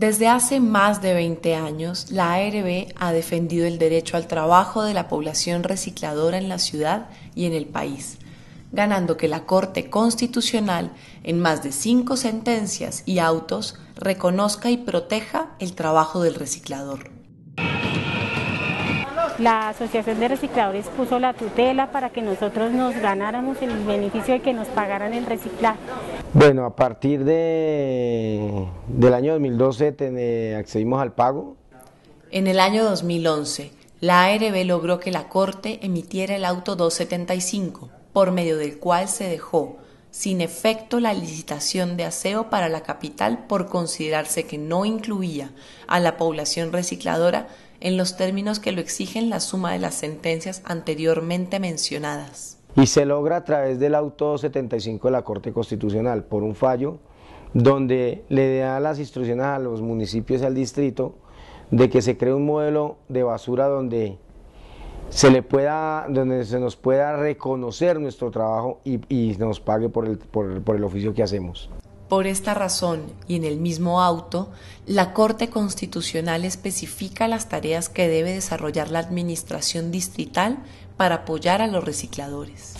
Desde hace más de 20 años, la ARB ha defendido el derecho al trabajo de la población recicladora en la ciudad y en el país, ganando que la Corte Constitucional, en más de cinco sentencias y autos, reconozca y proteja el trabajo del reciclador la Asociación de Recicladores puso la tutela para que nosotros nos ganáramos el beneficio de que nos pagaran el reciclaje. Bueno, a partir de, del año 2012 eh, accedimos al pago. En el año 2011, la ARB logró que la Corte emitiera el auto 275, por medio del cual se dejó sin efecto la licitación de aseo para la capital por considerarse que no incluía a la población recicladora en los términos que lo exigen la suma de las sentencias anteriormente mencionadas. Y se logra a través del auto 75 de la Corte Constitucional por un fallo donde le da las instrucciones a los municipios y al distrito de que se cree un modelo de basura donde se le pueda, donde se nos pueda reconocer nuestro trabajo y, y nos pague por el, por, por el oficio que hacemos. Por esta razón, y en el mismo auto, la Corte Constitucional especifica las tareas que debe desarrollar la Administración Distrital para apoyar a los recicladores.